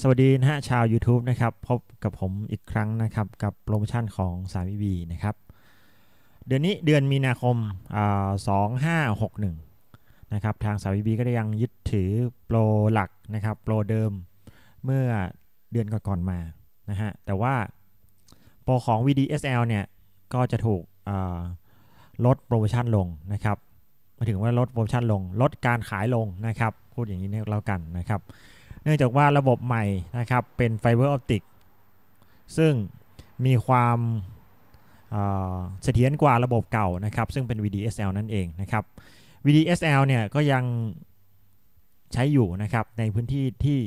สวัสดีนะฮะชาว YouTube นะครับพบกับผมอีกครั้งนะครับกับโปรโมชั่นของสามีบีนะครับเดือนนี้เดือนมีนาคมสองห้าหกหนึ่งนะครับทางสามีบีก็ได้ยังยึดถือโปรหลักนะครับโปรเดิมเมื่อเดือนก่อนๆมานะฮะแต่ว่าโปรของ VDSL เนี่ยก็จะถูกลดโปรโมชั่นลงนะครับมาถึงว่าลดโปรโมชั่นลง ลดการขายลงนะครับ พูดอย่างนี้แล้วกันนะครับนื่องจากว่าระบบใหม่นะครับเป็นไฟเบอร์ออปติกซึ่งมีความเสถียรกว่าระบบเก่านะครับ ซึ่งเป็น VDSL นั่นเองนะครับ VDSL เนี่ยก็ยังใช้อยู่นะครับในพื้นที่ที่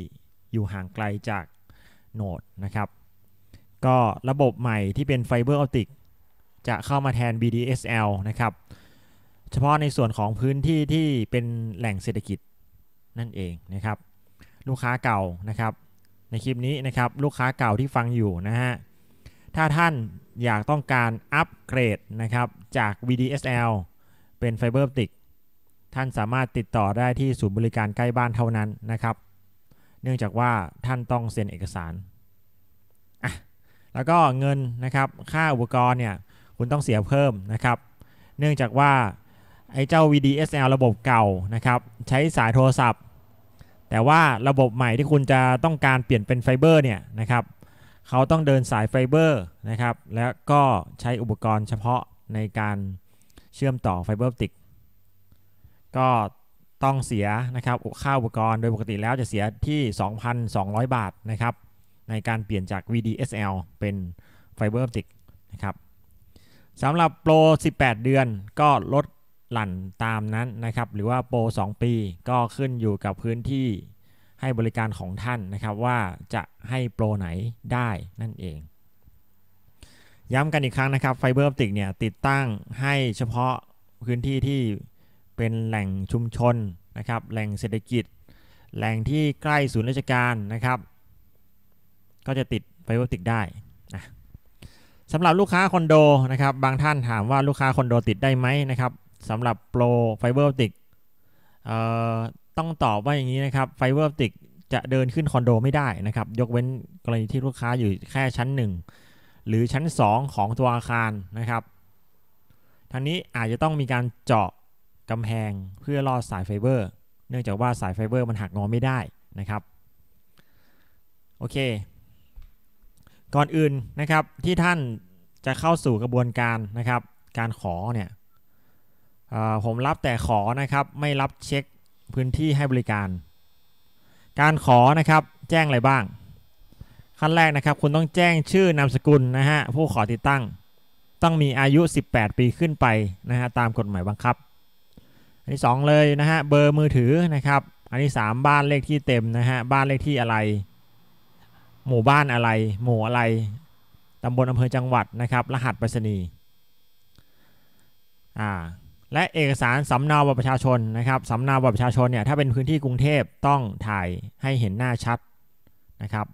อยู่ห่างไกลจากโนดนะครับก็ระบบใหม่ที่เป็นไฟเบอร์ออปติกจะเข้ามาแทน VDSL นะครับ เฉพาะในส่วนของพื้นที่ที่เป็นแหล่งเศรษฐกิจนั่นเองนะครับลูกค้าเก่านะครับในคลิปนี้นะครับลูกค้าเก่าที่ฟังอยู่นะฮะถ้าท่านอยากต้องการอัปเกรดนะครับจาก VDSL เป็นบอร์ออปติกท่านสามารถติดต่อได้ที่ศูนย์บริการใกล้บ้านเท่านั้นนะครับเนื่องจากว่าท่านต้องเซ็นเอกสารอ่ะแล้วก็เงินนะครับค่าอุปกรณ์เนี่ยคุณต้องเสียเพิ่มนะครับ เนื่องจากว่าไอ้เจ้า VDSL ระบบเก่านะครับใช้สายโทรศัพท์แต่ว่าระบบใหม่ที่คุณจะต้องการเปลี่ยนเป็นไฟเบอร์เนี่ยนะครับ เขาต้องเดินสายไฟเบอร์นะครับ แล้วก็ใช้อุปกรณ์เฉพาะในการเชื่อมต่อไฟเบอร์ติก ก็ต้องเสียนะครับค่าอุปกรณ์โดยปกติแล้วจะเสียที่ 2,200 บาทนะครับ ในการเปลี่ยนจาก VDSL เป็นไฟเบอร์ติกนะครับ สำหรับโปร 18 เดือนก็ลดหลั่นตามนั้นนะครับหรือว่าโปร2ปีก็ขึ้นอยู่กับพื้นที่ให้บริการของท่านนะครับ ว่าจะให้โปรไหนได้นั่นเอง ย้ำกันอีกครั้งนะครับไฟเบอร์ออปติกเนี่ยติดตั้งให้เฉพาะพื้นที่ที่เป็นแหล่งชุมชนนะครับ แหล่งเศรษฐกิจ แหล่งที่ใกล้ศูนย์ราชการนะครับ ก็จะติดไฟเบอร์ออปติกได้นะสำหรับลูกค้าคอนโดนะครับบางท่านถามว่าลูกค้าคอนโดติดได้ไหมนะครับสำหรับโปรไฟเบอร์ติกต้องตอบว่าอย่างนี้นะครับไฟเบอร์ติกจะเดินขึ้นคอนโดไม่ได้นะครับ ยกเว้นกรณีที่ลูกค้าอยู่แค่ชั้น 1 หรือชั้น 2 ของตัวอาคารนะครับ ทางนี้อาจจะต้องมีการเจาะกำแพงเพื่อลอดสายไฟเบอร์เนื่องจากว่าสายไฟเบอร์มันหักงอไม่ได้นะครับโอเค ก่อนอื่นนะครับ ที่ท่านจะเข้าสู่กระบวนการนะครับ การขอเนี่ยผมรับแต่ขอนะครับไม่รับเช็คพื้นที่ให้บริการ การขอนะครับแจ้งอะไรบ้าง ขั้นแรกนะครับคุณต้องแจ้งชื่อนามสกุลนะฮะ ผู้ขอติดตั้งต้องมีอายุ 18 ปีขึ้นไปนะฮะตามกฎหมายบังคับ อันที่2เลยนะฮะเบอร์มือถือนะครับ อันที่3บ้านเลขที่เต็มนะฮะบ้านเลขที่อะไร หมู่บ้านอะไร หมู่อะไรตำบลอำเภอจังหวัดนะครับ รหัสไปรษณีย์อ่าและเอกสารสำเนาบัตรประชาชนนะครับสำเนาบัตรประชาชนเนี่ยถ้าเป็นพื้นที่กรุงเทพต้องถ่ายให้เห็นหน้าชัดนะครับ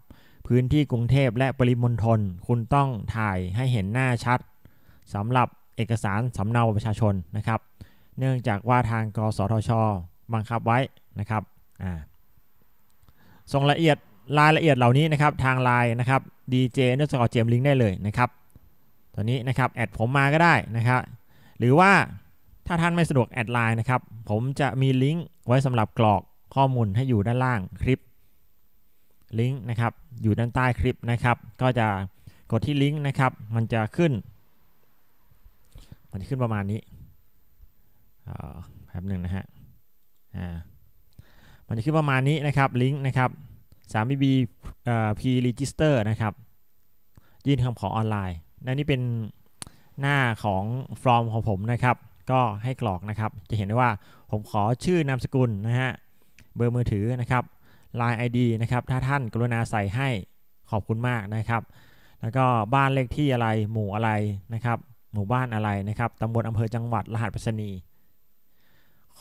พื้นที่กรุงเทพและปริมณฑลคุณต้องถ่ายให้เห็นหน้าชัดสำหรับเอกสารสำเนาบัตรประชาชนนะครับ เนื่องจากว่าทาง กสทช บังคับไว้นะครับอ่าส่งละเอียดรายละเอียดเหล่านี้นะครับทางไลน์นะครับดีเจน n s c ก r e เจมลิงได้เลยนะครับตอนนี้นะครับแอดผมมาก็ได้นะครับหรือว่าถ้าท่านไม่สะดวกแอดไลน์นะครับ ผมจะมีลิงก์ไว้สำหรับกรอกข้อมูลให้อยู่ด้านล่างคลิปลิงก์นะครับ อยู่ด้านใต้คลิปนะครับ ก็จะกดที่ลิงก์นะครับ มันจะขึ้น มันจะขึ้นประมาณนี้แป๊บหนึ่งนะฮะ อ่า มันจะขึ้นประมาณนี้นะครับลิงก์นะครับ3 bb p register นะครับยื่นคำขอออนไลน์และนี่เป็นหน้าของฟอร์มของผมนะครับก็ให้กรอกนะครับ จะเห็นได้ว่าผมขอชื่อนามสกุลนะฮะ เบอร์มือถือนะครับ Line ID นะครับ ถ้าท่านกรุณาใส่ให้ ขอบคุณมากนะครับ แล้วก็บ้านเลขที่อะไร หมู่อะไรนะครับ หมู่บ้านอะไรนะครับ ตำบลอำเภอจังหวัดรหัสไปรษณีย์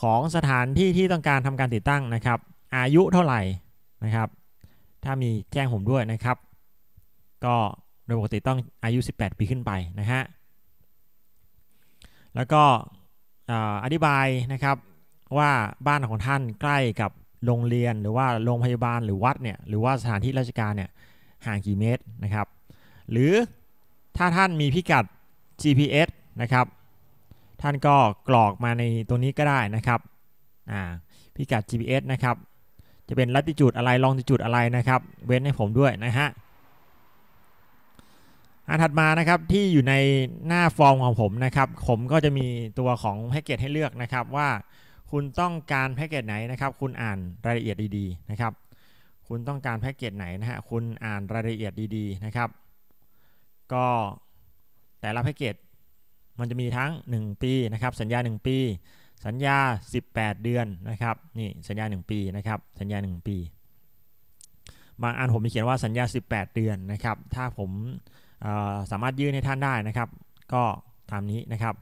ของสถานที่ที่ต้องการทำการติดตั้งนะครับ อายุเท่าไหร่นะครับ ถ้ามีแจ้งผมด้วยนะครับ ก็โดยปกติต้องอายุ 18ปีขึ้นไปนะฮะ แล้วก็อธิบายนะครับ ว่าบ้านของท่านใกล้กับโรงเรียนหรือว่าโรงพยาบาลหรือวัดเนี่ยหรือว่าสถานที่ราชการเนี่ยห่างกี่เมตรนะครับหรือถ้าท่านมีพิกัด GPS นะครับท่านก็กรอกมาในตัวนี้ก็ได้นะครับพิกัด GPS นะครับจะเป็นลัติจูดอะไรลองติจูดอะไรนะครับ เว้นให้ผมด้วยนะฮะอันถัดมานะครับที่อยู่ในหน้าฟอร์มของผมนะครับ ผมก็จะมีตัวของแพ็กเกจให้เลือกนะครับว่าคุณต้องการแพ็กเกจไหนนะครับ คุณอ่านรายละเอียดดีๆนะครับ คุณต้องการแพ็กเกจไหนนะฮะคุณอ่านรายละเอียดดีๆ นะครับก็แต่ละแพ็กเกจมันจะมีทั้ง 1 ปีนะครับ สัญญา 1 ปี สัญญา 18 เดือนนะครับนี่สัญญา 1 ปีนะครับสัญญา1ปีบางอันผมมีเขียนว่าสัญญา 18 เดือนนะครับถ้าผมสามารถยื่นให้ท่านได้นะครับ ก็ตามนี้นะครับ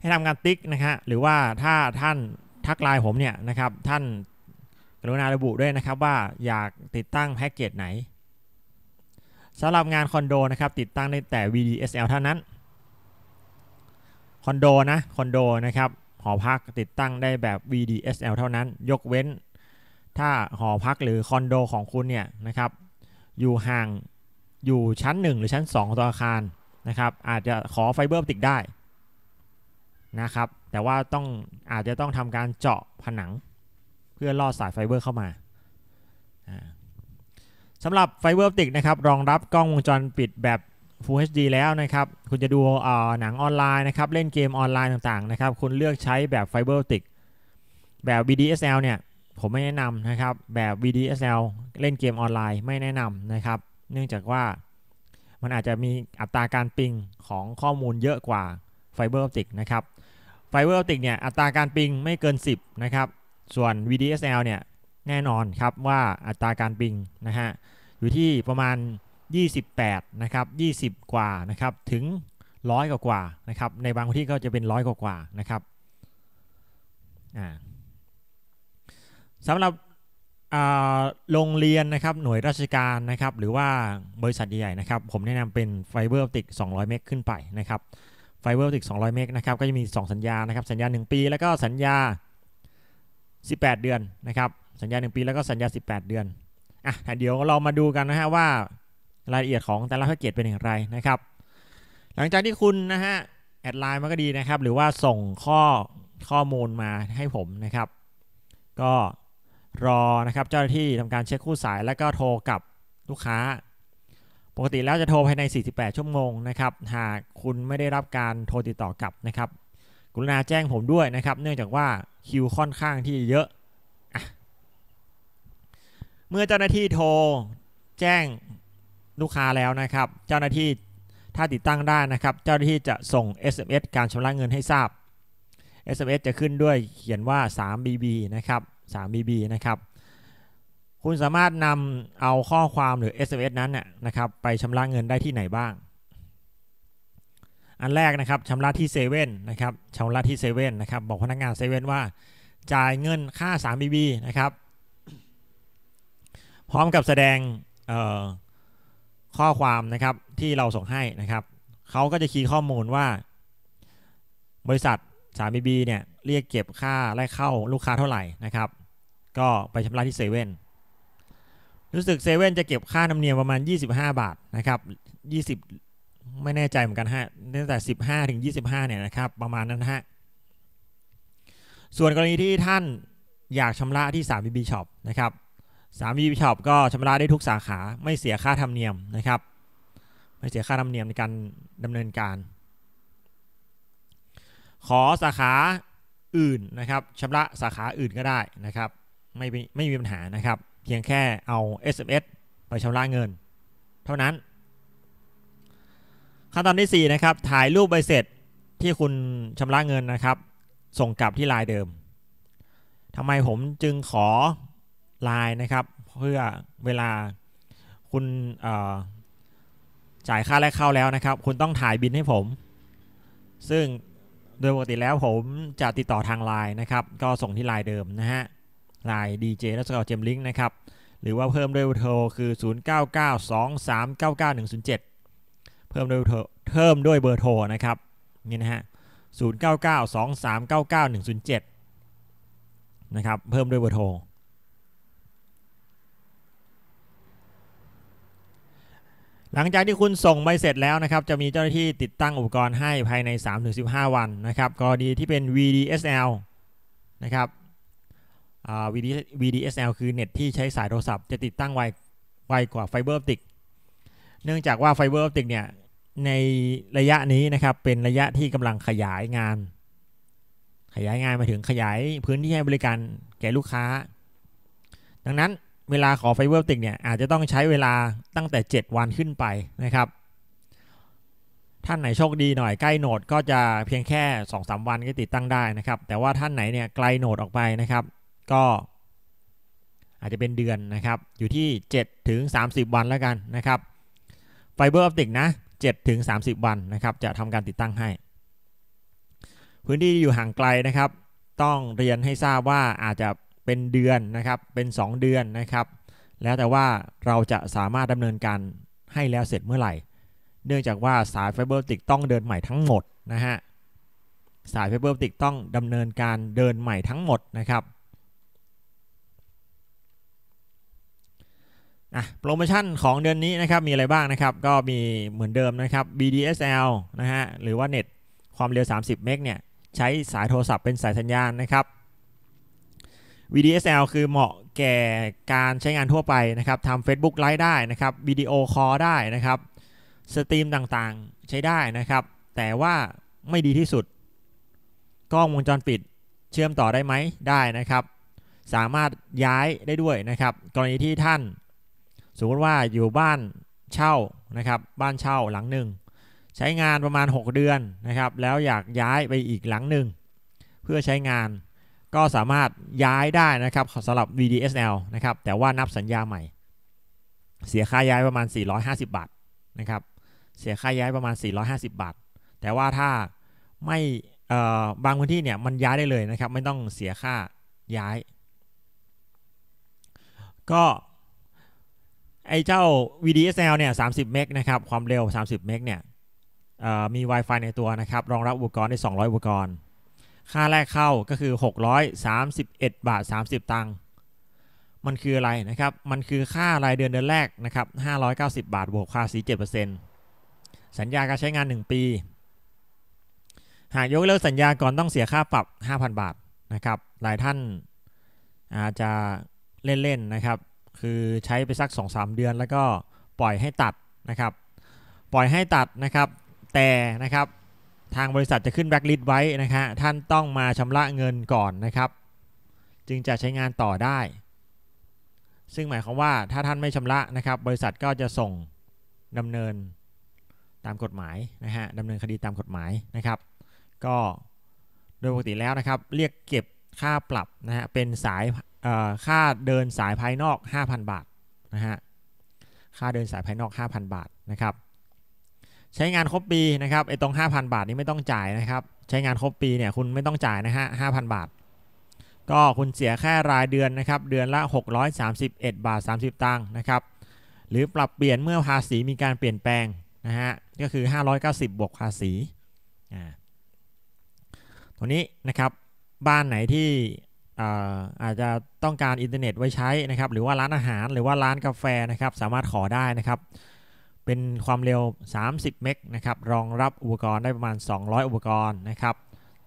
ให้ทำการติ๊กนะฮะ หรือว่าถ้าท่านทักไลน์ผมเนี่ยนะครับ ท่านกรุณาระบุด้วยนะครับว่าอยากติดตั้งแพ็กเกจไหนสำหรับงานคอนโดนะครับติดตั้งได้แต่ VDSL เท่านั้น คอนโดนะคอนโดนะครับ หอ พักติดตั้งได้แบบ VDSL เท่านั้น ยกเว้น ถ้าหอพักหรือคอนโดของคุณเนี่ยนะครับ อยู่ห่างอยู่ชั้น 1 หรือชั้น2ของตัวอาคารนะครับ อาจจะขอไฟเบอร์ติกได้นะครับ แต่ว่าต้องอาจจะต้องทำการเจาะผนัง เพื่อลอดสายไฟเบอร์เข้ามาสำหรับไฟเบอร์ติกนะครับ รองรับกล้องวงจรปิดแบบ Full HD แล้วนะครับ คุณจะดูหนังออนไลน์นะครับ เล่นเกมออนไลน์ต่างๆนะครับ คุณเลือกใช้แบบไฟเบอร์ติกแบบ VDSL เนี่ย ผมไม่แนะนำนะครับแบบ VDSL เล่นเกมออนไลน์ไม่แนะนำนะครับเนื่องจากว่ามันอาจจะมีอัตราการปิงของข้อมูลเยอะกว่าไฟเบอร์ออปติกนะครับไฟเบอร์ออปติกเนี่ยอัตราการปิงไม่เกิน 10 นะครับ ส่วน VDSL เนี่ยแน่นอนครับว่าอัตราการปิงนะฮะอยู่ที่ประมาณ 28 นะครับ 20 กว่านะครับถึงร้อยกว่านะครับในบางที่ก็จะเป็นร้อยกว่านะครับสำหรับโรงเรียนนะครับหน่วยราชการนะครับ หรือว่าบริษัทใหญ่ๆนะครับ ผมแนะนำเป็นไฟเบอร์ออปติก 200 เมกขึ้นไปนะครับไฟเบอร์ออปติก 200 เมกนะครับก็จะมี 2 สัญญานะครับ สัญญา 1 ปีแล้วก็สัญญา 18 เดือนนะครับสัญญา 1 ปีแล้วก็สัญญา 18 เดือนอ่ะเดี๋ยวเรามาดูกันนะฮะว่ารายละเอียดของแต่ละแพ็กเกจเป็นอย่างไรนะครับหลังจากที่คุณนะฮะแอดไลน์มาก็ดีนะครับหรือว่าส่งข้อข้อมูลมาให้ผมนะครับ ก็รอนะครับเจ้าหน้าที่ทำการเช็คคู่สายและก็โทรกับลูกค้า ปกติแล้วจะโทรภายใน 48 ชั่วโมงนะครับ หากคุณไม่ได้รับการโทรติดต่อกลับนะครับกรุณาแจ้งผมด้วยนะครับ เนื่องจากว่าคิวค่อนข้างที่เยอะอะเมื่อเจ้าหน้าที่โทรแจ้งลูกค้าแล้วนะครับ เจ้าหน้าที่ถ้าติดตั้งได้นะครับ เจ้าหน้าที่จะส่ง SMS การชำระเงินให้ทราบ SMS จะขึ้นด้วยเขียนว่า 3BB นะครับ3 BB นะครับ คุณสามารถนำเอาข้อความหรือ SMS นั้นน่นะครับไปชำระเงินได้ที่ไหนบ้าง อันแรกนะครับชำระที่เซเว่นนะครับชำระที่เซเว่นนะครับ บอกพนักงานเซเว่นว่าจ่ายเงินค่า3 BB นะครับ พร้อมกับแสดงข้อความนะครับที่เราส่งให้นะครับ เขาก็จะคีย์ข้อมูลว่าบริษัท 3BB เนี่ยเรียกเก็บค่าแลกเข้าลูกค้าเท่าไหร่นะครับก็ไปชำระที่เซเว่นรู้สึกเซเว่นจะเก็บค่าธรรมเนียมประมาณ 25 บาทนะครับ 20 ไม่แน่ใจเหมือนกันฮะตั้งแต่ 15 ถึง 25เนี่ยนะครับ ประมาณนั้นฮะส่วนกรณีที่ท่านอยากชำระที่3 BB Shop นะครับ3 BB Shop ก็ชำระได้ทุกสาขาไม่เสียค่าธรรมเนียมนะครับ ไม่เสียค่าธรรมเนียมในการดำเนินการ ขอสาขาอื่นนะครับชำระสาขาอื่นก็ได้นะครับไม่ไม่มีปัญหานะครับเพียงแค่เอา SMS ไปชำระเงิน เท่านั้น ขั้นตอนที่ 4 นะครับ ถ่ายรูปใบเสร็จที่คุณชำระเงินนะครับ ส่งกลับที่ลายเดิมทำไมผมจึงขอลายนะครับ เพื่อเวลาคุณจ่ายค่าแรกเข้าแล้วนะครับ คุณต้องถ่ายบินให้ผม ซึ่งโดยปกติแล้วผมจะติดต่อทางไลน์นะครับ ก็ส่งที่ไลน์เดิมนะฮะลาย DJ นัะสกอตเจมลิงนะครับหรือว่าเพิ่มด้วยโทรคือ 0992399107 เพิ่มด้วยเพิ่มด้วยเบอร์โทรนะครับนี่นะฮะ 0992399107 นะครับเพิ่มด้วยเบอร์โทร หลังจากที่คุณส่งใบเสร็จแล้วนะครับ จะมีเจ้าหน้าที่ติดตั้งอุปกรณ์ให้ภายใน 3-15 วันนะครับกรณีที่เป็น VDSL นะครับ VDSL คือเน็ต ที่ใช้สายโทรศัพท์จะติดตั้งไวไวกว่าไฟเบอร์ออปติก เนื่องจากว่าไฟเบอร์ออปติกเนี่ย ในระยะนี้นะครับ เป็นระยะที่กำลังขยายงาน ขยายงานมาถึงขยายพื้นที่ให้บริการแก่ลูกค้า ดังนั้นเวลาขอไฟเบอร์ออปติกเนี่ย อาจจะต้องใช้เวลาตั้งแต่ 7 วันขึ้นไปนะครับ ท่านไหนโชคดีหน่อยใกล้โหนดก็จะเพียงแค่2-3วันก็ติดตั้งได้นะครับ แต่ว่าท่านไหนเนี่ยไกลโหนดออกไปนะครับก็อาจจะเป็นเดือนนะครับอยู่ที่7ถึง30วันแล้วกันนะครับ ไฟเบอร์ออปติกนะ7ถึง30 วันนะครับ จะทำการติดตั้งให้ พื้นที่อยู่ห่างไกลนะครับ ต้องเรียนให้ทราบว่าอาจจะเป็นเดือนนะครับเป็น 2 เดือนนะครับ แล้วแต่ว่าเราจะสามารถดำเนินการให้แล้วเสร็จเมื่อไหร่ เนื่องจากว่าสายไฟเบอร์ออปติกต้องเดินใหม่ทั้งหมดนะฮะสายไฟเบอร์ออปติกต้องดำเนินการเดินใหม่ทั้งหมดนะครับอ่ะโปรโมชั่นของเดือนนี้นะครับมีอะไรบ้างนะครับ ก็มีเหมือนเดิมนะครับ BDSL นะฮะหรือว่าเน็ตความเร็ว30 เมกเนี่ย ใช้สายโทรศัพท์เป็นสายสัญญาณนะครับ VDSL คือเหมาะแก่การใช้งานทั่วไปนะครับทำ Facebook ไลฟ์ได้นะครับวิดีโอคอลได้นะครับสตรีมต่างๆ ใช้ได้นะครับ แต่ว่าไม่ดีที่สุดกล้องวงจรปิดเชื่อมต่อได้ไหมได้นะครับ สามารถย้ายได้ด้วยนะครับ กรณีที่ท่านสมมติว่าอยู่บ้านเช่า นะครับ บ้านเช่าหลังหนึ่งใช้งานประมาณ 6 เดือน นะครับ แล้วอยากย้ายไปอีกหลังหนึ่งเพื่อใช้งานก็สามารถย้ายได้นะครับสำหรับ VDSL นะครับ แต่ว่านับสัญญาใหม่ เสียค่าย้ายประมาณ 450บาทนะครับ เสียค่าย้ายประมาณ 450บาทแต่ว่าถ้าไม่บางพื้นที่เนี่ยมันย้ายได้เลยนะครับไม่ต้องเสียค่าย้าย ก็ไอ้เจ้า VDSL เนี่ย30 เมกนะครับ ความเร็ว 30 เมกเนี่ยมี Wi-Fi ในตัวนะครับ รองรับอุปกรณ์ได้ 200 อุปกรณ์ ค่าแรกเข้าก็คือ 631 บาท 30 ตังค์ มันคืออะไรนะครับ มันคือค่ารายเดือนเดือนแรกนะครับ590 บาทบวกค่าสี 7%สัญญาการใช้งาน 1 ปี หากยกเลิกสัญญาก่อน ต้องเสียค่าปรับ 5,000 บาทนะครับ หลายท่านอาจจะเล่นๆนะครับคือใช้ไปสัก2-3 เดือนแล้วก็ปล่อยให้ตัดนะครับ ปล่อยให้ตัดนะครับ แต่นะครับ ทางบริษัทจะขึ้นแบล็คลิสต์ไว้นะฮะท่านต้องมาชำระเงินก่อนนะครับ จึงจะใช้งานต่อได้ ซึ่งหมายความว่าถ้าท่านไม่ชำระนะครับบริษัทก็จะส่งดำเนินตามกฎหมายนะฮะดำเนินคดีตามกฎหมายนะครับ ก็โดยปกติแล้วนะครับ เรียกเก็บค่าปรับนะฮะเป็นสายค่าเดินสายภายนอก 5,000 บาทนะฮะ ค่าเดินสายภายนอก 5,000 บาท นะครับ ใช้งานครบปีนะครับไอตรง 5,000 บาทนี้ไม่ต้องจ่ายนะครับ ใช้งานครบปีเนี่ยคุณไม่ต้องจ่ายนะฮะ5,000 บาท ก็คุณเสียแค่รายเดือนนะครับเดือนละ 631บาท 30 ตังค์นะครับ หรือปรับเปลี่ยนเมื่อภาษีมีการเปลี่ยนแปลงนะฮะ ก็คือ 590 บวกภาษี อ่าตรงนี้ นะครับ บ้านไหนที่อาจจะต้องการอินเทอร์เน็ตไว้ใช้นะครับหรือว่าร้านอาหารหรือว่าร้านกาแฟนะครับสามารถขอได้นะครับ เป็นความเร็ว 30 เมกนะครับรองรับอุปกรณ์ได้ประมาณ 200 อุปกรณ์นะครับ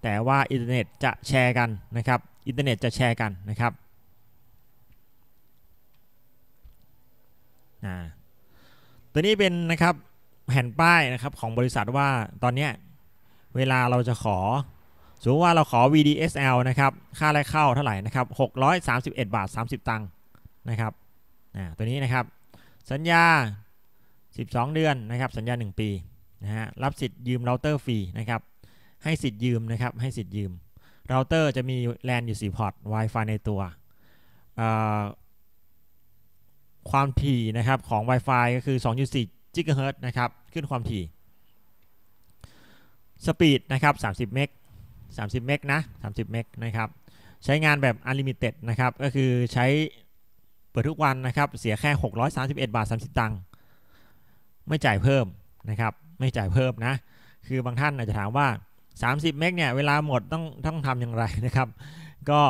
แต่ว่าอินเทอร์เน็ตจะแชร์กันนะครับ อินเทอร์เน็ตจะแชร์กันนะครับตัวนี้เป็นนะครับแผ่นป้ายนะครับของบริษัทว่าตอนนี้เวลาเราจะขอสมมติว่าเราขอ VDSL นะครับ ค่าแรกเข้าเท่าไหร่นะครับ 631 บาท 30 ตังค์นะครับ ตัวนี้นะครับ สัญญา 12 เดือนนะครับ สัญญา 1 ปีนะฮะ รับสิทธิ์ยืมเราเตอร์ฟรีนะครับ ให้สิทธิ์ยืมนะครับ ให้สิทธิ์ยืม เราเตอร์จะมีแลนอยู่ 4 พอร์ต Wi-Fi ในตัว ความถี่นะครับของ Wi-Fi ก็คือ 2.4 GHz นะครับ ขึ้นความถี่ สปีดนะครับ30 เมก30 เมกนะ30เมกนะครับใช้งานแบบ unlimited นะครับก็คือใช้เปิดทุกวันนะครับเสียแค่ 631บาท 30 ตังค์ไม่จ่ายเพิ่มนะครับไม่จ่ายเพิ่มนะคือบางท่านอาจจะถามว่า30เมกเนี่ยเวลาหมดต้องต้องทำอย่างไรนะครับ ก็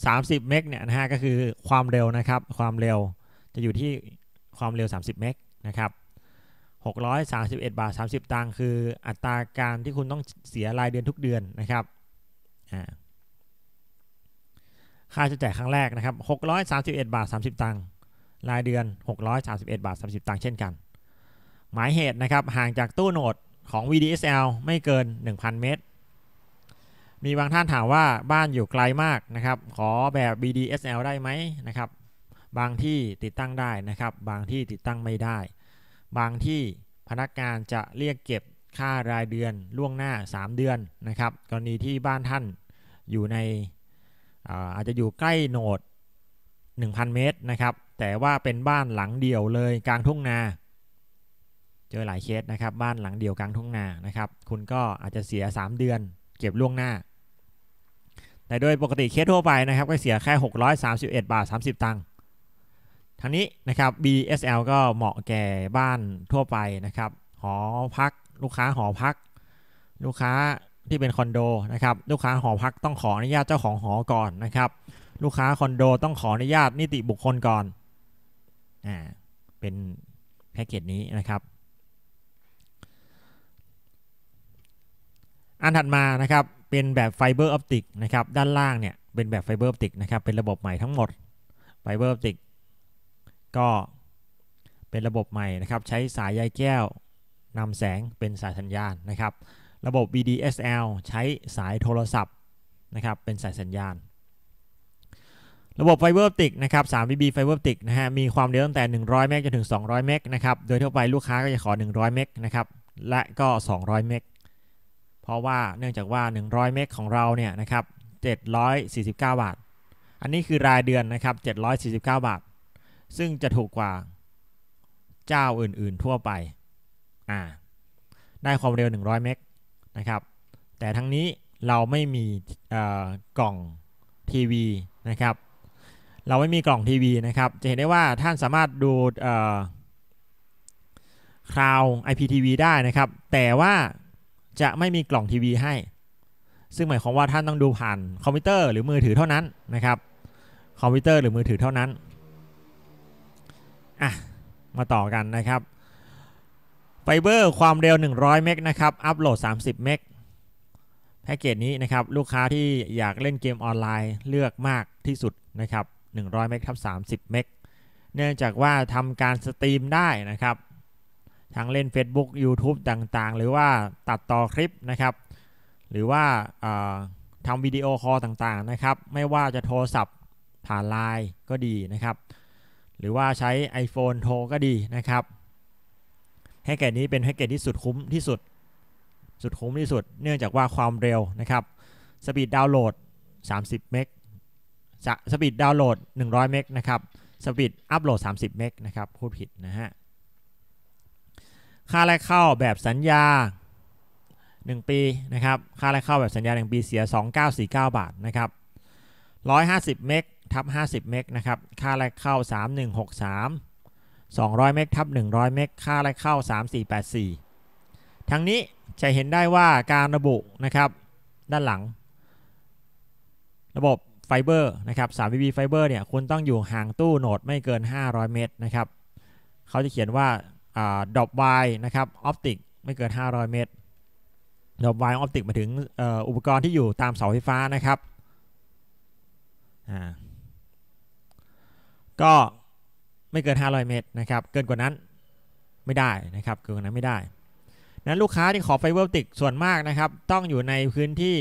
30เมกเนี่ยนะฮะก็คือความเร็วนะครับ ความเร็วจะอยู่ที่ความเร็ว 30เมกนะครับ631บาท 30 ตังค์คืออัตราการที่คุณต้องเสียรายเดือนทุกเดือนนะครับค่าใช้จ่ายครั้งแรกนะครับ 631 บาท 30 ตังค์ รายเดือน 631 บาท 30 ตังค์เช่นกัน หมายเหตุนะครับ ห่างจากตู้โหนดของ VDSL ไม่เกิน 1,000 เมตร มีบางท่านถามว่าบ้านอยู่ไกลมากนะครับ ขอแบบ VDSL ได้ไหมนะครับ บางที่ติดตั้งได้นะครับ บางที่ติดตั้งไม่ได้ บางที่พนักงานจะเรียกเก็บค่ารายเดือนล่วงหน้า 3 เดือนนะครับกรณีที่บ้านท่านอยู่ในอาจจะอยู่ใกล้โหนด 1,000 เมตรนะครับแต่ว่าเป็นบ้านหลังเดี่ยวเลยกลางทุ่งนาเจอหลายเคสนะครับบ้านหลังเดี่ยวกลางทุ่งนานะครับ คุณก็อาจจะเสีย 3 เดือนเก็บล่วงหน้า แต่โดยปกติเคสทั่วไปนะครับก็เสียแค่ 631 บาท 30 ตังค์ทางนี้นะครับ BSL ก็เหมาะแก่บ้านทั่วไปนะครับ หอพัก ลูกค้าหอพัก ลูกค้าที่เป็นคอนโดนะครับ ลูกค้าหอพักต้องขออนุญาตเจ้าของหอก่อนนะครับ ลูกค้าคอนโดต้องขออนุญาตนิติบุคคลก่อน อ่า เป็นแพ็กเกจนี้นะครับอันถัดมานะครับ เป็นแบบไฟเบอร์ออปติกนะครับ ด้านล่างเนี่ยเป็นแบบไฟเบอร์ออปติกนะครับ เป็นระบบใหม่ทั้งหมด ไฟเบอร์ออปติกก็เป็นระบบใหม่นะครับ ใช้สายใยแก้วนำแสงเป็นสายสัญญาณนะครับระบบ VDSL ใช้สายโทรศัพท์นะครับเป็นสายสัญญาณ ระบบไฟเบอร์ออปติกนะครับ3 b b ไฟเบอร์ออปติกนะฮะ มีความเร็วตั้งแต่ 100 เมกจนถึง 200 เมกนะครับ โดยทั่วไปลูกค้าก็จะขอ 100 เมกนะครับ และก็ 200 เมก เพราะว่าเนื่องจากว่า 100 เมกของเราเนี่ยนะครับ 749 บาท อันนี้คือรายเดือนนะครับ 749 บาท ซึ่งจะถูกกว่าเจ้าอื่นๆทั่วไปอ่าได้ความเร็ว 100 เมกนะครับแต่ทั้งนี้เราไม่มีกล่องทีวีนะครับเราไม่มีกล่องทีวีนะครับ จะเห็นได้ว่าท่านสามารถดูคลาว IPTV ได้นะครับ แต่ว่าจะไม่มีกล่องทีวีให้ ซึ่งหมายความว่าท่านต้องดูผ่านคอมพิวเตอร์หรือมือถือเท่านั้นนะครับ คอมพิวเตอร์หรือมือถือเท่านั้นอ่ะมาต่อกันนะครับไฟเบอร์ความเร็ว 100 เมกนะครับ อัพโหลด 30 เมกแพ็กเกจนี้นะครับ ลูกค้าที่อยากเล่นเกมออนไลน์เลือกมากที่สุดนะครับ 100 เมกทับ30 เมกเนื่องจากว่าทำการสตรีมได้นะครับ ทั้งเล่น Facebook YouTube ต่างๆ หรือว่าตัดต่อคลิปนะครับ หรือว่าทำวิดีโอคอลต่างๆนะครับ ไม่ว่าจะโทรศัพท์ผ่านไลน์ก็ดีนะครับ หรือว่าใช้ iPhone โทรก็ดีนะครับแฮกเกตนี้เป็นแฮกเกจที่สุดคุ้มที่สุด สุดคุ้มที่สุด เนื่องจากว่าความเร็วนะครับ สปีดดาวน์โหลด 30เมกสปีดดาวน์โหลด100เมกนะครับ สปีดอัพโหลด 30เมกนะครับพูดผิดนะฮะ ค่าแรกเข้าแบบสัญญา 1 ปีนะครับ ค่าแรกเข้าแบบสัญญา1ปีเสีย 2949 บาทนะครับ 150เมกทับ50เมกนะครับ ค่าแรกเข้า 3163 200 เมกทับ100 เมกค่าไรเข้า 3484 ทั้งนี้จะเห็นได้ว่าการระบุนะครับ ด้านหลังระบบไฟเบอร์นะครับ 3VB ไฟเบอร์เนี่ยคุณต้องอยู่ห่างตู้โหนดไม่เกิน 500 เมตรนะครับเขาจะเขียนว่าดอบวนะครับออปติกไม่เกิน 500 เมตรดอบวออปติกมาถึงอุปกรณ์ที่อยู่ตามเสาไฟฟ้านะครับก็ไม่เกิน500 เมตรนะครับ เกินกว่านั้นไม่ได้นะครับ เกินกว่านั้นไม่ได้ นั้นลูกค้าที่ขอไฟเบอร์ติกส่วนมากนะครับ ต้องอยู่ในพื้นที่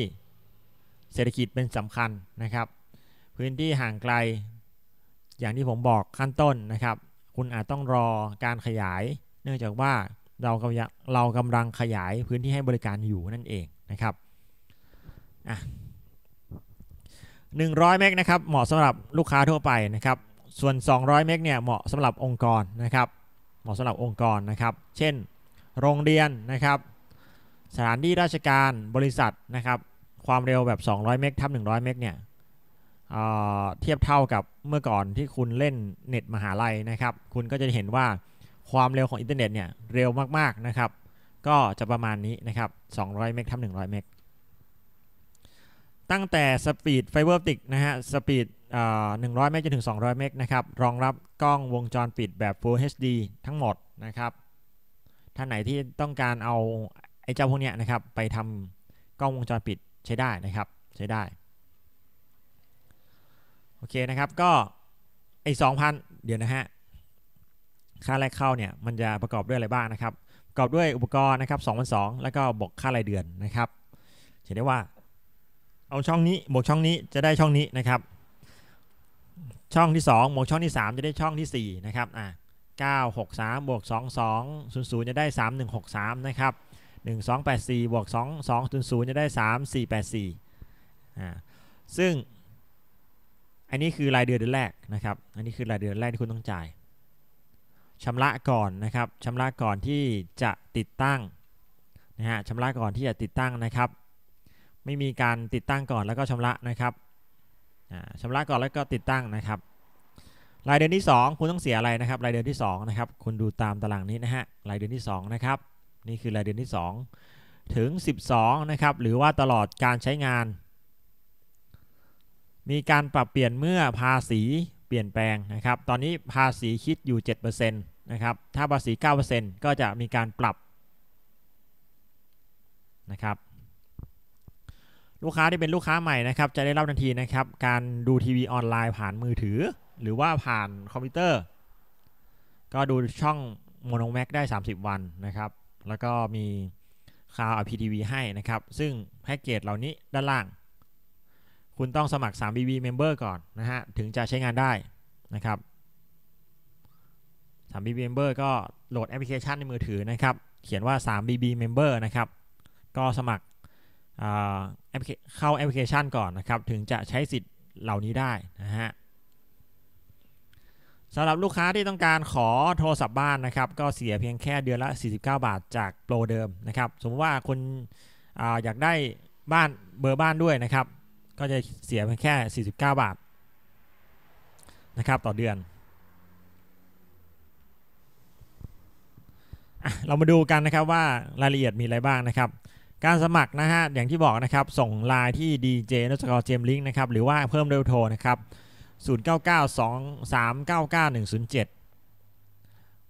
เศรษฐกิจเป็นสำคัญนะครับ พื้นที่ห่างไกล อย่างที่ผมบอกขั้นต้นนะครับ คุณอาจต้องรอการขยาย เนื่องจากว่าเรากำเรากำลังขยายพื้นที่ให้บริการอยู่นั่นเองนะครับอ่ะ้อยเมกนะครับเหมาะสำหรับลูกค้าทั่วไปนะครับส่วน 200 เมกเนี่ยเหมาะสำหรับองค์กรนะครับ เหมาะสำหรับองค์กรนะครับ เช่น โรงเรียนนะครับ สถานที่ราชการ บริษัทนะครับ ความเร็วแบบ200 เมกทับ100 เมกเนี่ยเเทียบเท่ากับเมื่อก่อนที่คุณเล่นเน็ตมหาลัยนะครับ คุณก็จะเห็นว่าความเร็วของอินเทอร์เน็ตเนี่ยเร็วมากๆนะครับ ก็จะประมาณนี้นะครับ200 เมกทับ100 เมก ตั้งแต่สปีดไฟเบอร์ติกนะฮะ สปีดหนึ่งร้อยเมกจนถึง 200 เมกนะครับรองรับกล้องวงจรปิดแบบ Full HD ทั้งหมดนะครับท่านไหนที่ต้องการเอา ไอ้เจ้า พวกเนี้ยนะครับไปทำกล้องวงจรปิดใช้ได้นะครับใช้ได้โอเคนะครับก็ไอ้2,000 เดี๋ยวนะฮะค่าแรกเข้าเนี่ยมันจะประกอบด้วยอะไรบ้างนะครับ ประกอบด้วยอุปกรณ์นะครับ2,002แล้วก็บวกค่ารายเดือนนะครับเห็นได้ว่า เอาช่องนี้บวกช่องนี้จะได้ช่องนี้นะครับช่องที่2บวกช่องที่ 3 จะได้ช่องที่4นะครับ อ่ะ963บวก2200จะได้ 3163นะครับ1284บวก2200จะได้ 3484อ่า ซึ่ง อันนี้คือรายเดือนเดือนแรกนะครับ อันนี้คือรายเดือนแรกที่คุณต้องจ่ายชำระก่อนนะครับชำระก่อนที่จะติดตั้งนะฮะชำระก่อนที่จะติดตั้งนะครับ ไม่มีการติดตั้งก่อนแล้วก็ชำระนะครับชำระก่อนแล้วก็ติดตั้งนะครับ รายเดือนที่ 2 คุณต้องเสียอะไรนะครับ รายเดือนที่2นะครับ คุณดูตามตารางนี้นะฮะ รายเดือนที่ 2 นะครับ นี่คือรายเดือนที่ 2 ถึง 12 นะครับ หรือว่าตลอดการใช้งาน มีการปรับเปลี่ยนเมื่อภาษีเปลี่ยนแปลงนะครับ ตอนนี้ภาษีคิดอยู่7%นะครับ ถ้าภาษี9%ก็จะมีการปรับ นะครับลูกค้าที่เป็นลูกค้าใหม่นะครับจะได้รับทันทีนะครับการดูทีวีออนไลน์ผ่านมือถือ หรือว่าผ่านคอมพิวเตอร์ก็ดูช่องโมโนแม็กได้ 30 วันนะครับ แล้วก็มีคาวอพีทีวีให้นะครับซึ่งแพ็กเกจเหล่านี้ด้านล่าง คุณต้องสมัคร3 b ม Member ก่อนนะฮะถึงจะใช้งานได้นะครับ3 b ม Member ก็โหลดแอปพลิเคชันในมือถือนะครับเขียนว่า 3BB Member นะครับก็สมัครเข้าแอปพลิเคชันก่อนนะครับถึงจะใช้สิทธิ์เหล่านี้ได้นะฮะสำหรับลูกค้าที่ต้องการขอโทรศัพท์บ้านนะครับ ก็เสียเพียงแค่เดือนละ49 บาทจากโปรเดิมนะครับสมมติว่าคุณออยากได้บ้านเบอร์บ้านด้วยนะครับ ก็จะเสียเพียงแค่ 49 บาทนะครับต่อเดือนเรามาดูกันนะครับว่ารายละเอียดมีอะไรบ้างนะครับการสมัครนะฮะอย่างที่บอกนะครับส่งไลน์ที่ DJ นสกรอเจมลิงนะครับ หรือว่าเพิ่มเร็วโทรนะครับ 0992399107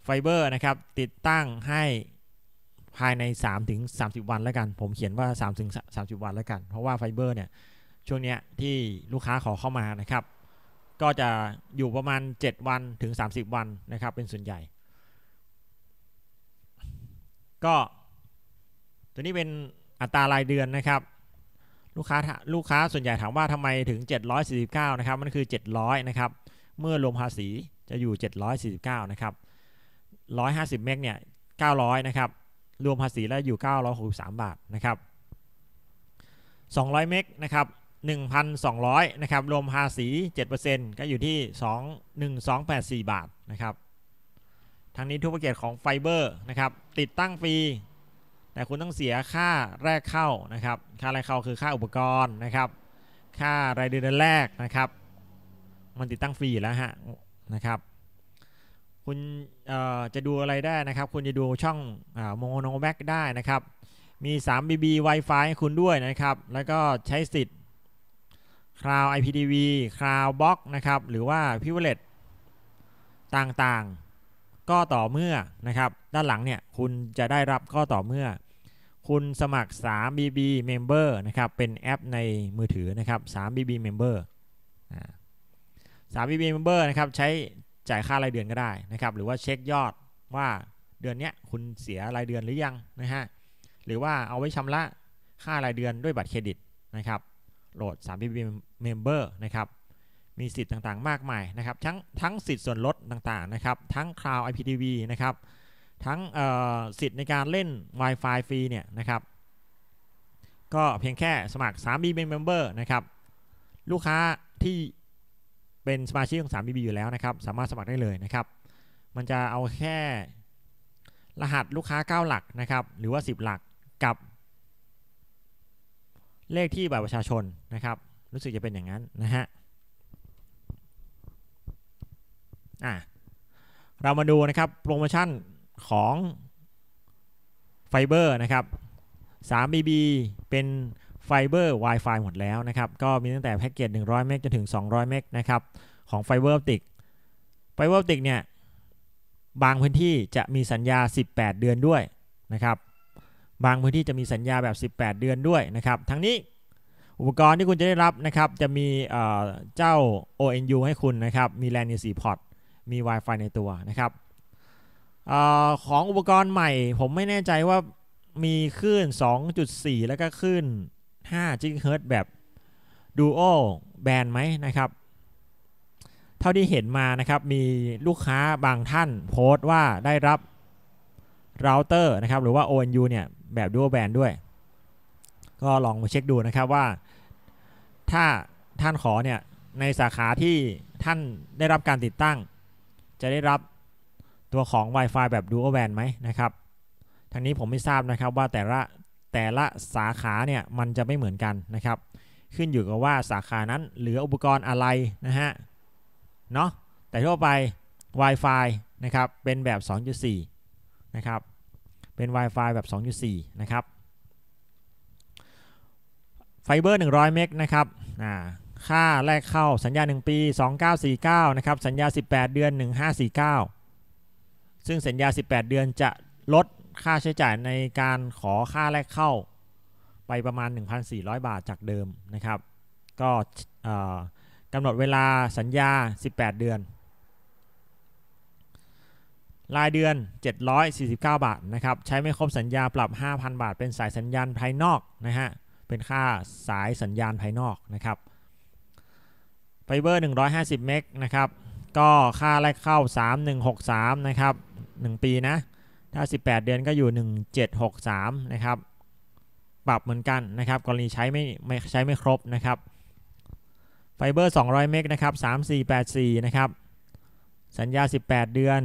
ไฟเบอร์นะครับ ติดตั้งให้ภายใน 3-30 วันแล้วกัน ผมเขียนว่า 3-30 วันแล้วกัน เพราะว่าไฟเบอร์เนี่ย ช่วงเนี้ยที่ลูกค้าขอเข้ามานะครับ ก็จะอยู่ประมาณ 7 วัน ถึง 30 วันนะครับ เป็นส่วนใหญ่ ก็ตัวนี้เป็นอัตรารายเดือนนะครับลูกค้าลูกค้าส่วนใหญ่ถามว่าทำไมถึง 749นะครับมันคือ 700นะครับเมื่อรวมภาษีจะอยู่ 749นะครับ 150 เมกเนี่ย900นะครับ รวมภาษีแล้วอยู่963บาทนะครับ200 เมกนะครับ1,200นะครับ รวมภาษี7%ก็อยู่ที่ 2 1284 บาทนะครับทางนี้ทุกประเกตของไฟเบอร์นะครับติดตั้งฟรีแต่คุณต้องเสียค่าแรกเข้านะครับค่าแรกเข้าคือค่าอุปกรณ์นะครับ ค่ารายเดือนแรกนะครับ มันติดตั้งฟรีแล้วฮะนะครับ คุณจะดูอะไรได้นะครับคุณจะดูช่องโมโนแบ็กได้นะครับ มี 3BB Wi-Fi ให้คุณด้วยนะครับ แล้วก็ใช้สิทธิ์ Cloud IPTV c l o u บ็อกนะครับหรือว่าพิเวเลตต่างๆ็ต่อเมื่อนะครับ ด้านหลังเนี่ยคุณจะได้รับก็ต่อเมื่อ คุณสมัคร 3BB Member นะครับ เป็นแอปในมือถือนะครับ 3BB Member 3BB Member นะครับใช้จ่ายค่ารายเดือนก็ได้นะครับ หรือว่าเช็คยอดว่าเดือนนี้คุณเสียรายเดือนหรือยังนะฮะหรือว่าเอาไว้ชำระค่ารายเดือนด้วยบัตรเครดิตนะครับ โหลด 3BB Member นะครับมีสิทธิ์ต่างๆ มากมายนะครับ ทั้งทั้งสิทธิ์ส่วนลดต่างๆ นะครับ ทั้งลาว u d IPTV นะครับ ทั้งสิทธิ์ในการเล่น Wi-Fi ฟรีเนี่ยนะครับ ก็เพียงแค่สมัคร 3B Member นะครับ ลูกค้าที่เป็นสมาชิกของ 3BB อยู่แล้วนะครับ สามารถสมัครได้เลยนะครับ มันจะเอาแค่รหัสลูกค้า 9 หลักนะครับ หรือว่า 10 หลักกับ เลขที่บัตรประชาชนนะครับ รู้สึกจะเป็นอย่างนั้นนะฮะอ่ะเรามาดูนะครับโปรโมชั่นของไฟเบอร์นะครับ 3BB เป็นไฟเบอร์ Wi-Fi หมดแล้วนะครับ ก็มีตั้งแต่แพ็กเกจ100เมกจนถึง200เมกนะครับของไฟเบอร์ติก ไฟเบอร์ติกเนี่ยบางพื้นที่จะมีสัญญา 18 เดือนด้วยนะครับ บางพื้นที่จะมีสัญญาแบบ 18 เดือนด้วยนะครับทั้งนี้อุปกรณ์ที่คุณจะได้รับนะครับจะมีเจ้า ONU ให้คุณนะครับ มี LAN 4 port มี Wi-Fi ในตัวนะครับอของอุปกรณ์ใหม่ผมไม่แน่ใจว่ามีคลื่น2.4 แล้วก็คลื่น5 g h z แบบ Duo แบนไหมนะครับ เท่าที่เห็นมานะครับ มีลูกค้าบางท่านโพสต์ว่าได้รับเราเตอร์นะครับหรือว่า ONU เนี่ย แบบ Duo แบนด้วย ก็ลองมาเช็คดูนะครับว่า ถ้าท่านขอเนี่ยในสาขาที่ท่านได้รับการติดตั้งจะได้รับตัวของ Wi-Fi แบบ Dual WAN ไหมนะครับ ทางนี้ผมไม่ทราบนะครับว่าแต่ละแต่ละสาขาเนี่ย มันจะไม่เหมือนกันนะครับขึ้นอยู่กับว่าสาขานั้น เหลืออุปกรณ์อะไรนะฮะเนาะแต่ทั่วไป Wi-Fi นะครับ เป็นแบบ 2.4 นะครับ เป็น Wi-Fi แบบ 2.4 นะครับไฟเบอร์ 100 เมกนะครับอ่าค่าแรกเข้าสัญญา 1 ปี 2949 นะครับสัญญา 18 เดือน 1549 ซึ่งสัญญา 18 เดือนจะลดค่าใช้จ่ายในการขอค่าแรกเข้า ไปประมาณ 1,400 บาทจากเดิมนะครับ ก็กำหนดเวลาสัญญา 18 เดือนรายเดือน 749 บาทนะครับใช้ไม่ครบสัญญาปรับ 5,000 บาท เป็นสายสัญญาณภายนอกนะฮะเป็นค่าสายสัญญาณภายนอกนะครับไฟเบอร์150เมกนะครับ ก็ค่าแรกเข้า 3163 นะครับ 1 ปีนะ ถ้า 18 เดือนก็อยู่ 1763 นะครับ ปรับเหมือนกันนะครับ กรณีใช้ไม่ไม่ใช้ไม่ครบนะครับไฟเบอร์200เมกนะครับ3484 นะครับ สัญญา 18 เดือน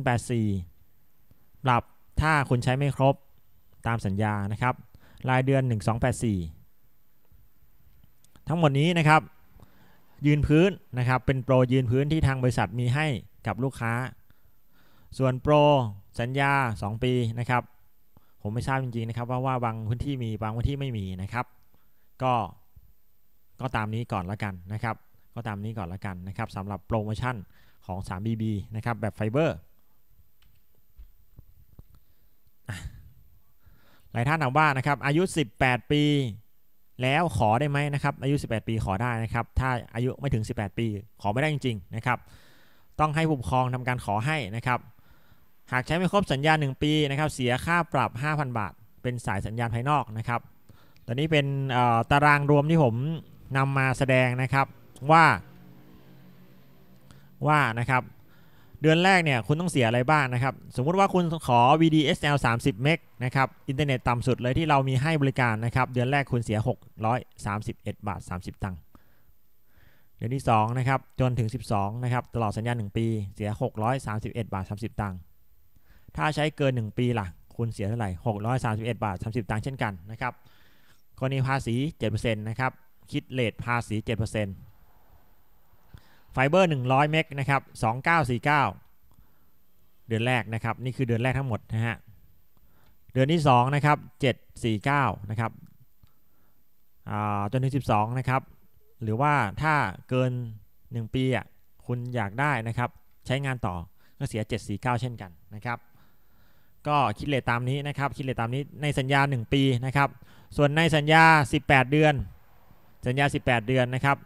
2084 ปรับถ้าคุณใช้ไม่ครบตามสัญญานะครับรายเดือน 1284 ทั้งหมดนี้นะครับยืนพื้นนะครับ เป็นโปรยืนพื้นที่ทางบริษัทมีให้กับลูกค้าส่วนโปรสัญญา 2 ปีนะครับผมไม่ทราบจริงๆนะครับว่าว่าบางพื้นที่มีบางพื้นที่ไม่มีนะครับ ก็ก็ตามนี้ก่อนละกันนะครับ ก็ตามนี้ก่อนละกันนะครับสำหรับโปรโมชั่นของ 3BB นะครับแบบไฟเบอร์หลายท่านถามว่านะครับอายุ 18 ปีแล้วขอได้ไหมนะครับอายุ 18 ปีขอได้นะครับ ถ้าอายุไม่ถึง 18 ปี ขอไม่ได้จริงๆนะครับ ต้องให้ผู้ปกครองทำการขอให้นะครับ หากใช้ไม่ครบสัญญา 1 ปีนะครับ เสียค่าปรับ 5,000 บาท เป็นสายสัญญาณภายนอกนะครับ ตอนนี้เป็นตารางรวมที่ผมนำมาแสดงนะครับว่า ว่านะครับเดือนแรกเนี่ยคุณต้องเสียอะไรบ้างนะครับสมมุติว่าคุณขอ VDSL 30 เมกนะครับอินเทอร์เน็ตต่ำสุดเลยที่เรามีให้บริการนะครับเดือนแรกคุณเสีย 631 บาท 30 ตังค์เดือนที่2นะครับจนถึง 12นะครับตลอดสัญญา1ปีเสีย 631 บาท 30 ตังค์ถ้าใช้เกิน 1 ปีล่ะ คุณเสียเท่าไหร่631 บาท 30 ตังค์เช่นกันนะครับกรณีภาษี7%นะครับคิดเลทภาษี7%ไฟเบอร์100เมก นะครับ2949 เดือนแรก นะครับ นี่คือเดือนแรกทั้งหมดนะฮะ เดือนที่2นะครับ749 นะครับจนถึง 12 นะครับ หรือว่าถ้าเกิน 1 ปีอ่ะ คุณอยากได้นะครับ ใช้งานต่อ ก็เสีย 749 เช่นกันนะครับ ก็คิดเลทตามนี้นะครับ คิดเลทตามนี้ในสัญญา 1 ปีนะครับ ส่วนในสัญญา 18 เดือน สัญญา 18 เดือนนะครับ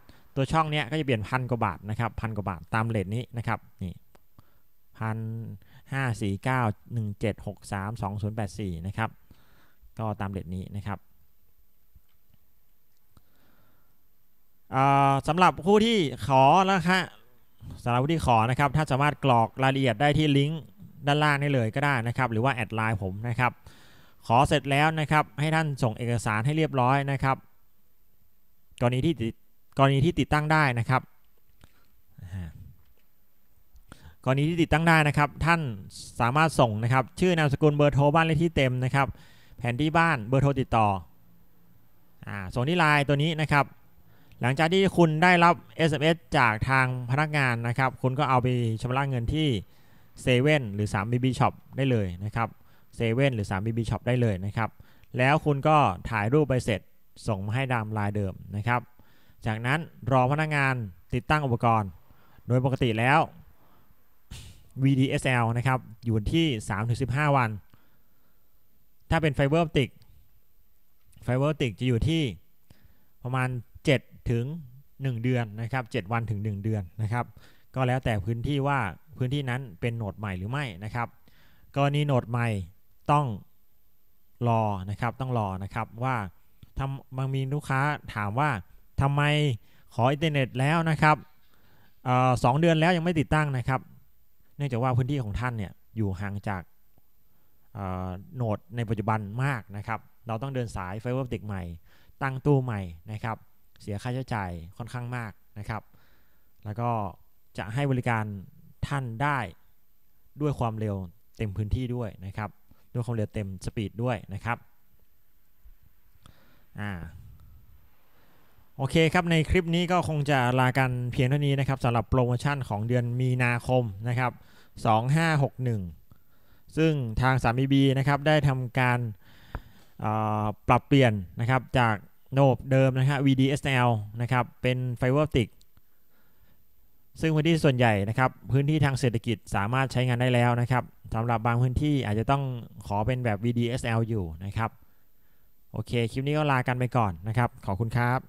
ตัวช่องเนี้ยก็จะเปลี่ยนพันกว่าบาทนะครับพันกว่าบาทตามเลทนี้นะครับนี่พันห้าสี่เก้าหนึ่งเจ็ดหกสามสองศูนย์แปดสี่นะครับก็ตามเลทนี้นะครับสำหรับผู้ที่ขอนะครับสำหรับผู้ที่ขอนะครับถ้าสามารถกรอกรายละเอียดได้ที่ลิงก์ด้านล่างนี้เลยก็ได้นะครับหรือว่าแอดไลน์ผมนะครับขอเสร็จแล้วนะครับให้ท่านส่งเอกสารให้เรียบร้อยนะครับกรณีที่กรณีที่ติดตั้งได้นะครับ กรณีที่ติดตั้งได้นะครับ ท่านสามารถส่งนะครับ ชื่อนามสกุลเบอร์โทรบ้านเลขที่เต็มนะครับ แผนที่บ้านเบอร์โทรติดต่ออส่งที่ไลน์ตัวนี้นะครับ หลังจากที่คุณได้รับ SMS จากทางพนักงานนะครับ คุณก็เอาไปชำระเงินที่เซเว่นหรือ3 BB Shop ได้เลยนะครับเซเว่นหรือ3 BB Shop ได้เลยนะครับ แล้วคุณก็ถ่ายรูปไปเสร็จส่งมาให้ดามลายเดิมนะครับจากนั้นรอพนักงานติดตั้งอุปกรณ์ โดยปกติแล้ว VDSL นะครับอยู่ที่3-15 วัน ถ้าเป็นไฟเบอร์ติกไฟเบอร์ติกจะอยู่ที่ประมาณ 7 ถึง 1 เดือน นะครับ7วันถึง 1 เดือน นะครับ ก็แล้วแต่พื้นที่ว่าพื้นที่นั้นเป็นโหนดใหม่หรือไม่นะครับกรณีโหนดใหม่ต้องรอ นะครับ ต้องรอ นะครับ ว่าทำบางมีลูกค้าถามว่าทำไมขอ อินเทอร์เน็ตแล้วนะครับสองเดือนแล้วยังไม่ติดตั้งนะครับ เนื่องจากว่าพื้นที่ของท่านเนี่ย อยู่ห่างจากโหนดในปัจจุบันมากนะครับ เราต้องเดินสายไฟเบอร์ติกใหม่ ตั้งตู้ใหม่นะครับ เสียค่าใช้จ่ายค่อนข้างมากนะครับ แล้วก็จะให้บริการท่านได้ด้วยความเร็วเต็มพื้นที่ด้วยนะครับ ด้วยความเร็วเต็มสปีดด้วยนะครับ อ่าโอเคครับในคลิปนี้ก็คงจะลากันเพียงเท่านี้นะครับสำหรับโปรโมชั่นของเดือนมีนาคมนะครับ2561 ซึ่งทางสามีบีนะครับได้ทำการปรับเปลี่ยนนะครับจากโนบเดิมนะฮะ VDSL นะครับเป็นไฟเบอร์ติกซึ่งพื้นที่ส่วนใหญ่นะครับ พื้นที่ทางเศรษฐกิจสามารถใช้งานได้แล้วนะครับสำหรับบางพื้นที่อาจจะต้องขอเป็นแบบ VDSL อยู่นะครับโอเค คลิปนี้ก็ลากันไปก่อนนะครับ ขอบคุณครับ